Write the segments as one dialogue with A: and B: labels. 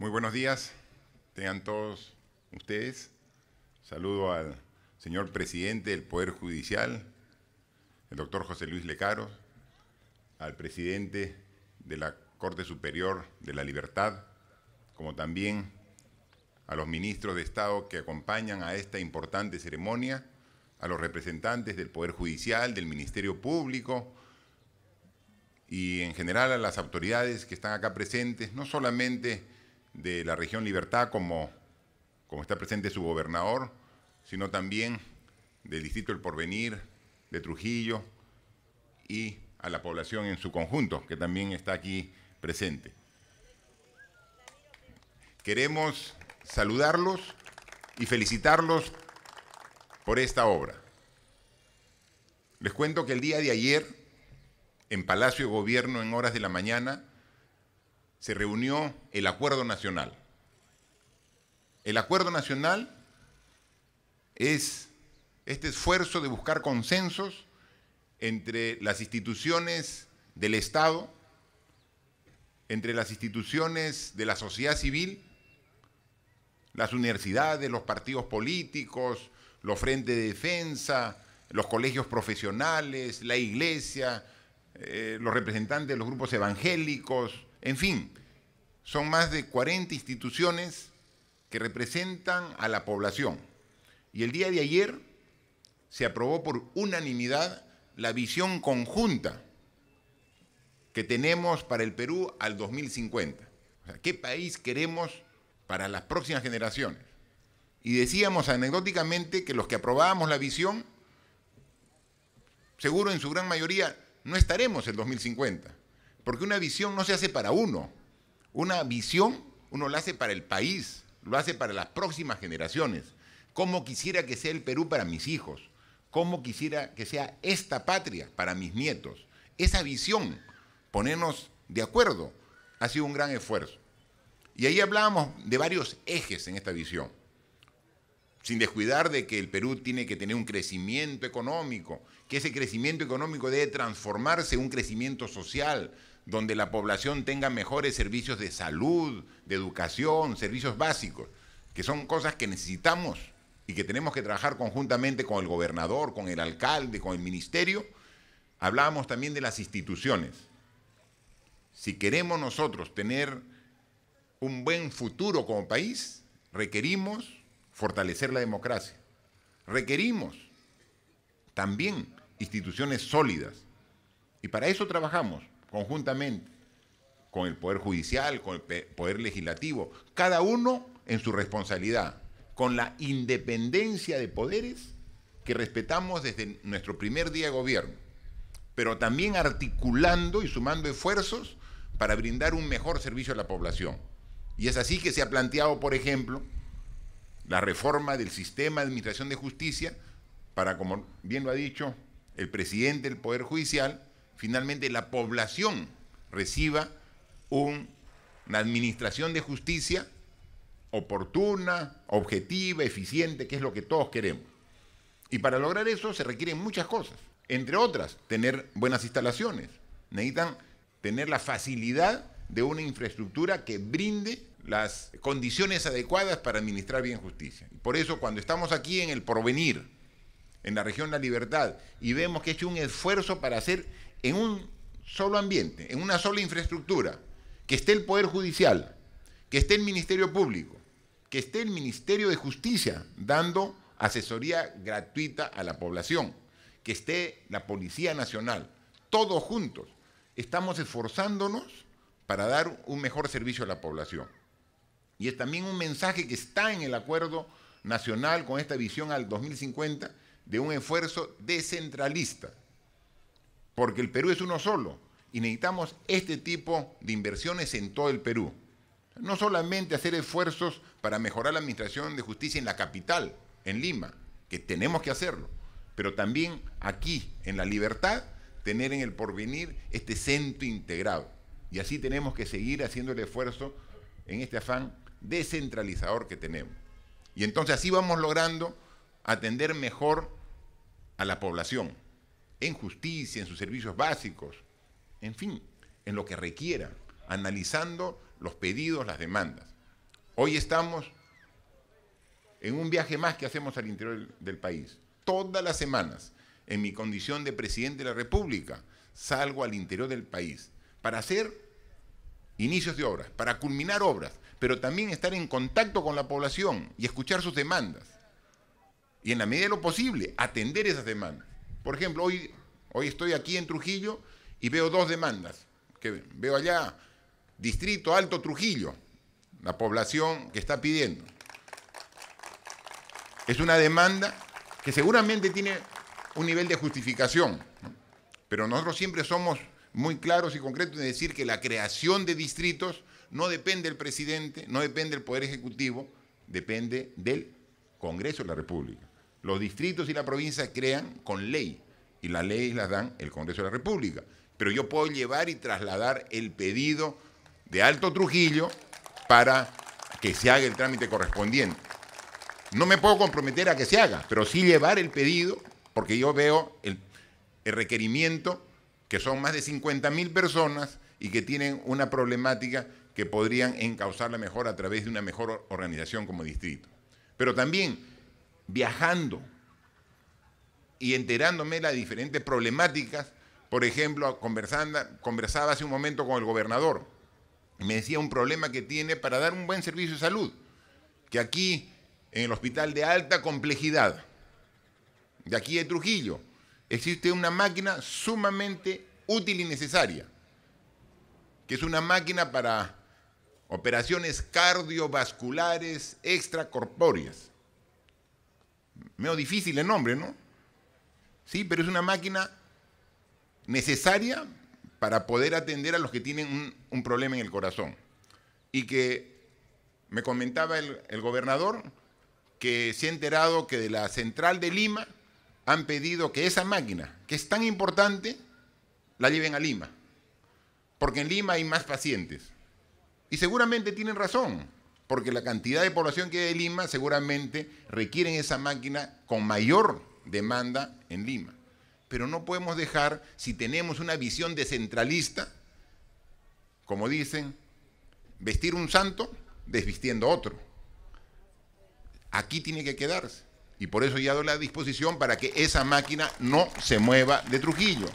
A: Muy buenos días, tengan todos ustedes. Saludo al señor presidente del Poder Judicial, el doctor José Luis Lecaro, al presidente de la Corte Superior de la Libertad, como también a los ministros de Estado que acompañan a esta importante ceremonia, a los representantes del Poder Judicial, del Ministerio Público, y en general a las autoridades que están acá presentes, no solamente de la región Libertad, como, como está presente su gobernador, sino también del Distrito El Porvenir, de Trujillo y a la población en su conjunto, que también está aquí presente. Queremos saludarlos y felicitarlos por esta obra. Les cuento que el día de ayer, en Palacio de Gobierno, en horas de la mañana, se reunió el Acuerdo Nacional. El Acuerdo Nacional es este esfuerzo de buscar consensos entre las instituciones del Estado, entre las instituciones de la sociedad civil, las universidades, los partidos políticos, los frentes de defensa, los colegios profesionales, la iglesia, eh, los representantes de los grupos evangélicos, en fin, son más de 40 instituciones que representan a la población. Y el día de ayer se aprobó por unanimidad la visión conjunta que tenemos para el Perú al 2050. ¿Qué país queremos para las próximas generaciones? Y decíamos anecdóticamente que los que aprobábamos la visión, seguro en su gran mayoría, no estaremos en 2050. Porque una visión no se hace para uno. Una visión uno la hace para el país, lo hace para las próximas generaciones. ¿Cómo quisiera que sea el Perú para mis hijos? ¿Cómo quisiera que sea esta patria para mis nietos? Esa visión, ponernos de acuerdo, ha sido un gran esfuerzo. Y ahí hablábamos de varios ejes en esta visión sin descuidar de que el Perú tiene que tener un crecimiento económico, que ese crecimiento económico debe transformarse en un crecimiento social, donde la población tenga mejores servicios de salud, de educación, servicios básicos, que son cosas que necesitamos y que tenemos que trabajar conjuntamente con el gobernador, con el alcalde, con el ministerio. Hablábamos también de las instituciones. Si queremos nosotros tener un buen futuro como país, requerimos fortalecer la democracia. Requerimos también instituciones sólidas. Y para eso trabajamos conjuntamente con el Poder Judicial, con el Poder Legislativo, cada uno en su responsabilidad, con la independencia de poderes que respetamos desde nuestro primer día de gobierno, pero también articulando y sumando esfuerzos para brindar un mejor servicio a la población. Y es así que se ha planteado, por ejemplo, la reforma del sistema de administración de justicia para, como bien lo ha dicho el presidente del Poder Judicial, finalmente la población reciba una administración de justicia oportuna, objetiva, eficiente, que es lo que todos queremos. Y para lograr eso se requieren muchas cosas, entre otras, tener buenas instalaciones. Necesitan tener la facilidad de una infraestructura que brinde las condiciones adecuadas para administrar bien justicia. Por eso cuando estamos aquí en el Provenir, en la región La Libertad, y vemos que ha hecho un esfuerzo para hacer en un solo ambiente, en una sola infraestructura, que esté el Poder Judicial, que esté el Ministerio Público, que esté el Ministerio de Justicia dando asesoría gratuita a la población, que esté la Policía Nacional, todos juntos. Estamos esforzándonos para dar un mejor servicio a la población. Y es también un mensaje que está en el acuerdo nacional con esta visión al 2050 de un esfuerzo descentralista. Porque el Perú es uno solo y necesitamos este tipo de inversiones en todo el Perú. No solamente hacer esfuerzos para mejorar la administración de justicia en la capital, en Lima, que tenemos que hacerlo, pero también aquí, en la libertad, tener en el porvenir este centro integrado. Y así tenemos que seguir haciendo el esfuerzo en este afán descentralizador que tenemos. Y entonces así vamos logrando atender mejor a la población, en justicia, en sus servicios básicos, en fin, en lo que requiera, analizando los pedidos, las demandas. Hoy estamos en un viaje más que hacemos al interior del país. Todas las semanas, en mi condición de presidente de la República, salgo al interior del país para hacer inicios de obras, para culminar obras, pero también estar en contacto con la población y escuchar sus demandas. Y en la medida de lo posible, atender esas demandas. Por ejemplo, hoy, hoy estoy aquí en Trujillo y veo dos demandas. Que veo allá, Distrito Alto Trujillo, la población que está pidiendo. Es una demanda que seguramente tiene un nivel de justificación, pero nosotros siempre somos muy claros y concretos en decir que la creación de distritos no depende del presidente, no depende del Poder Ejecutivo, depende del Congreso de la República. Los distritos y la provincia crean con ley y las leyes las dan el Congreso de la República. Pero yo puedo llevar y trasladar el pedido de Alto Trujillo para que se haga el trámite correspondiente. No me puedo comprometer a que se haga, pero sí llevar el pedido, porque yo veo el, requerimiento, que son más de 50.000 personas y que tienen una problemática que podrían encauzarla mejor a través de una mejor organización como distrito. Pero también viajando y enterándome de las diferentes problemáticas, por ejemplo, conversando, conversaba hace un momento con el gobernador, y me decía un problema que tiene para dar un buen servicio de salud, que aquí en el hospital de alta complejidad, de aquí de Trujillo, existe una máquina sumamente útil y necesaria, que es una máquina para operaciones cardiovasculares extracorpóreas. Medio difícil el nombre, ¿no? Sí, pero es una máquina necesaria para poder atender a los que tienen un, problema en el corazón. Y que me comentaba el gobernador que se ha enterado que de la central de Lima han pedido que esa máquina, que es tan importante, la lleven a Lima. Porque en Lima hay más pacientes. Y seguramente tienen razón, porque la cantidad de población que hay en Lima seguramente requieren esa máquina con mayor demanda en Lima. Pero no podemos dejar, si tenemos una visión descentralista, como dicen, vestir un santo desvistiendo otro. Aquí tiene que quedarse. Y por eso ya doy la disposición para que esa máquina no se mueva de Trujillo.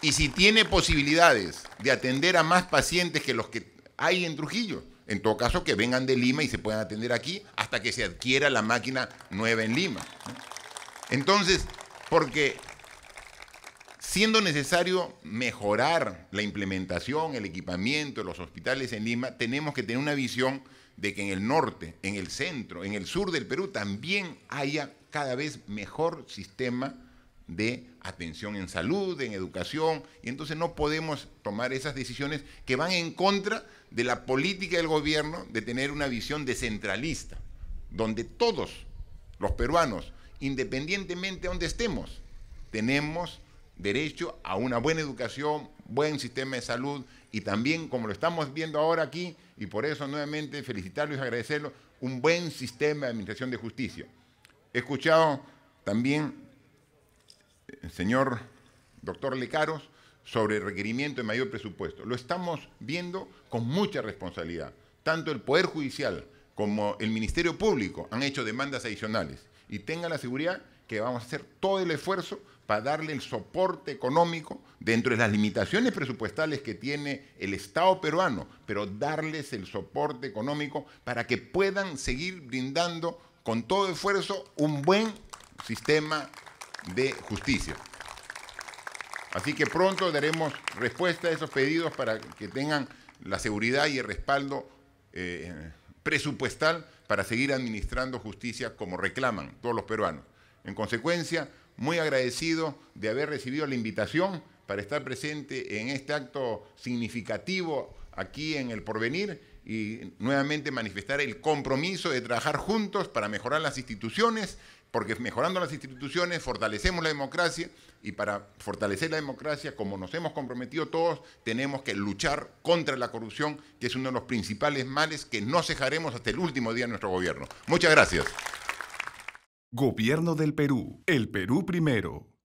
A: Y si tiene posibilidades de atender a más pacientes que los que hay en Trujillo, en todo caso que vengan de Lima y se puedan atender aquí hasta que se adquiera la máquina nueva en Lima. Entonces, porque siendo necesario mejorar la implementación, el equipamiento los hospitales en Lima, tenemos que tener una visión de que en el norte, en el centro, en el sur del Perú también haya cada vez mejor sistema de atención en salud, en educación, y entonces no podemos tomar esas decisiones que van en contra de la política del gobierno de tener una visión descentralista, donde todos los peruanos, independientemente de donde estemos, tenemos derecho a una buena educación, buen sistema de salud y también, como lo estamos viendo ahora aquí, y por eso nuevamente felicitarlo y agradecerlo, un buen sistema de administración de justicia. He escuchado también eh, señor doctor Lecaros sobre el requerimiento de mayor presupuesto. Lo estamos viendo con mucha responsabilidad. Tanto el Poder Judicial como el Ministerio Público han hecho demandas adicionales. Y tenga la seguridad que vamos a hacer todo el esfuerzo para darle el soporte económico dentro de las limitaciones presupuestales que tiene el Estado peruano, pero darles el soporte económico para que puedan seguir brindando con todo esfuerzo un buen sistema de Justicia. Así que pronto daremos respuesta a esos pedidos para que tengan la seguridad y el respaldo eh, presupuestal para seguir administrando justicia como reclaman todos los peruanos. En consecuencia, muy agradecido de haber recibido la invitación para estar presente en este acto significativo aquí en el porvenir y nuevamente manifestar el compromiso de trabajar juntos para mejorar las instituciones porque mejorando las instituciones fortalecemos la democracia y para fortalecer la democracia, como nos hemos comprometido todos, tenemos que luchar contra la corrupción, que es uno de los principales males que no cejaremos hasta el último día de nuestro gobierno. Muchas gracias. Gobierno del Perú. El Perú primero.